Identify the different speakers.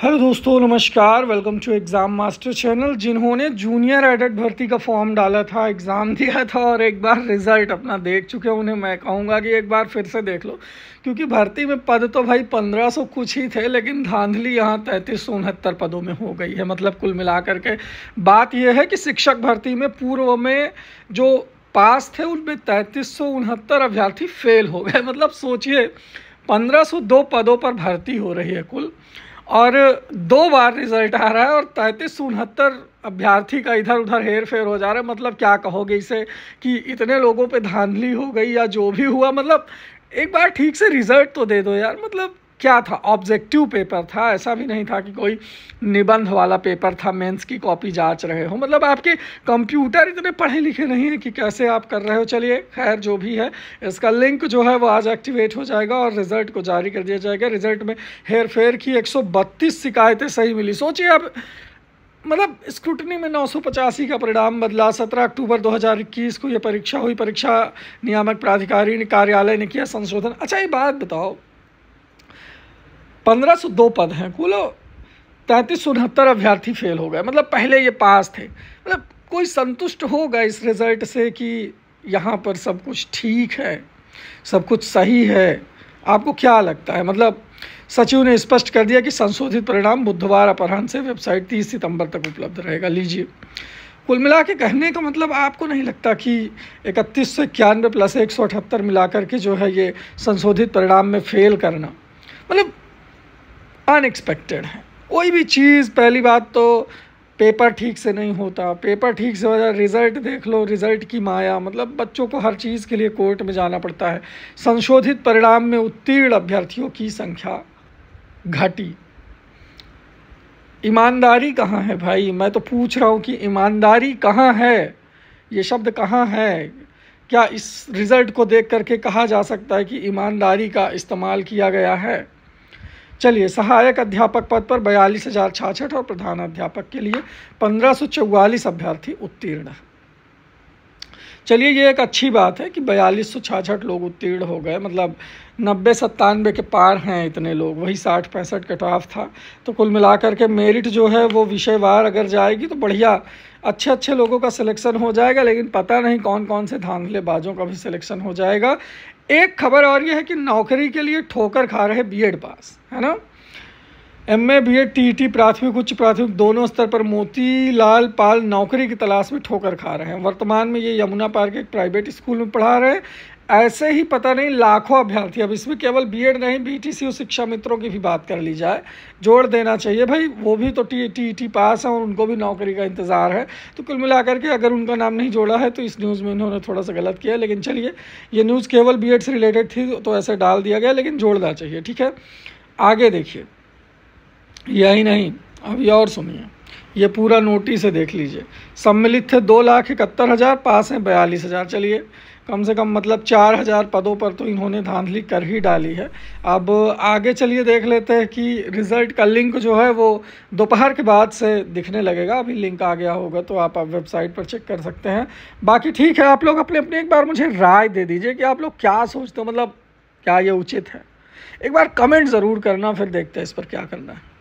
Speaker 1: hello दोस्तों नमस्कार welcome to exam master channel जिन्होंने जूनियर एडेड भर्ती का फॉर्म डाला था एग्ज़ाम दिया था और एक बार रिज़ल्ट अपना देख चुके हैं उन्हें मैं कहूँगा कि एक बार फिर से देख लो क्योंकि भर्ती में पद तो भाई पंद्रह सौ कुछ ही थे लेकिन धांधली यहाँ तैंतीस सौ उनहत्तर पदों में हो गई है मतलब कुल मिला के बात यह है कि शिक्षक भर्ती में पूर्व में जो पास थे उनमें तैंतीस सौ उनहत्तर अभ्यर्थी फेल हो गए मतलब सोचिए पंद्रह सौ दो पदों पर भर्ती हो रही है कुल और दो बार रिजल्ट आ रहा है और तैंतीस उनहत्तर अभ्यर्थी का इधर उधर हेर फेर हो जा रहा है मतलब क्या कहोगे इसे कि इतने लोगों पे धांधली हो गई या जो भी हुआ मतलब एक बार ठीक से रिजल्ट तो दे दो यार मतलब क्या था ऑब्जेक्टिव पेपर था ऐसा भी नहीं था कि कोई निबंध वाला पेपर था मेंस की कॉपी जांच रहे हो मतलब आपके कंप्यूटर इतने पढ़े लिखे नहीं हैं कि कैसे आप कर रहे हो चलिए खैर जो भी है इसका लिंक जो है वो आज एक्टिवेट हो जाएगा और रिजल्ट को जारी कर दिया जाएगा रिजल्ट में हेर फेर की एक शिकायतें सही मिली सोचिए आप मतलब स्क्रूटनी में नौ का परिणाम बदला 17 अक्टूबर 2021 को यह परीक्षा हुई परीक्षा नियामक प्राधिकारी ने कार्यालय ने किया संशोधन अच्छा ये बात बताओ पंद्रह सौ दो पद हैं कुल तैंतीस सौ उनहत्तर अभ्यर्थी फेल हो गए मतलब पहले ये पास थे मतलब कोई संतुष्ट होगा इस रिज़ल्ट से कि यहाँ पर सब कुछ ठीक है सब कुछ सही है आपको क्या लगता है मतलब सचिव ने स्पष्ट कर दिया कि संशोधित परिणाम बुधवार अपराह्न से वेबसाइट तीस सितंबर तक उपलब्ध रहेगा लीजिए कुल मिला के कहने का मतलब आपको नहीं लगता कि इकतीस सौ इक्यानवे प्लस एक सौ अठहत्तर मिला के जो है ये संशोधित परिणाम में फेल करना मतलब अनएक्सपेक्टेड है कोई भी चीज़ पहली बात तो पेपर ठीक से नहीं होता पेपर ठीक से हो जाए रिज़ल्ट देख लो रिज़ल्ट की माया मतलब बच्चों को हर चीज़ के लिए कोर्ट में जाना पड़ता है संशोधित परिणाम में उत्तीर्ण अभ्यर्थियों की संख्या घटी ईमानदारी कहाँ है भाई मैं तो पूछ रहा हूँ कि ईमानदारी कहाँ है ये शब्द कहाँ है क्या इस रिज़ल्ट को देख करके कहा जा सकता है कि ईमानदारी का इस्तेमाल किया गया है चलिए सहायक अध्यापक पद पर बयालीस हज़ार छाछठ और प्रधान अध्यापक के लिए पंद्रह सौ चौवालीस अभ्यर्थी उत्तीर्ण चलिए ये एक अच्छी बात है कि बयालीस सौ छाछठ लोग उत्तीर्ण हो गए मतलब नब्बे सत्तानवे के पार हैं इतने लोग वही साठ पैंसठ कट ऑफ था तो कुल मिलाकर के मेरिट जो है वो विषयवार अगर जाएगी तो बढ़िया अच्छे अच्छे लोगों का सिलेक्शन हो जाएगा लेकिन पता नहीं कौन कौन से धांधलेबाजों का भी सिलेक्शन हो जाएगा एक खबर और ये है कि नौकरी के लिए ठोकर खा रहे बीएड पास है ना M A B Ed T प्राथमिक उच्च प्राथमिक दोनों स्तर पर मोतीलाल पाल नौकरी की तलाश में ठोकर खा रहे हैं वर्तमान में ये यमुना पार्क एक प्राइवेट स्कूल में पढ़ा रहे हैं ऐसे ही पता नहीं लाखों अभ्यर्थी अब इसमें केवल बीएड नहीं और शिक्षा मित्रों की भी बात कर ली जाए जोड़ देना चाहिए भाई वो भी तो टी टी टी पास हैं और उनको भी नौकरी का इंतज़ार है तो कुल मिलाकर के अगर उनका नाम नहीं जोड़ा है तो इस न्यूज़ में इन्होंने थोड़ा सा गलत किया लेकिन चलिए ये न्यूज़ केवल बी से रिलेटेड थी तो ऐसे डाल दिया गया लेकिन जोड़ना चाहिए ठीक है आगे देखिए यही नहीं अभी और सुनिए ये पूरा नोटिस है देख लीजिए सम्मिलित थे दो लाख इकहत्तर हज़ार पास हैं बयालीस हज़ार चलिए कम से कम मतलब चार हज़ार पदों पर तो इन्होंने धांधली कर ही डाली है अब आगे चलिए देख लेते हैं कि रिज़ल्ट का लिंक जो है वो दोपहर के बाद से दिखने लगेगा अभी लिंक आ गया होगा तो आप, वेबसाइट पर चेक कर सकते हैं बाकी ठीक है आप लोग अपने अपने एक बार मुझे राय दे दीजिए कि आप लोग क्या सोचते हो मतलब क्या ये उचित है एक बार कमेंट ज़रूर करना फिर देखते हैं इस पर क्या करना है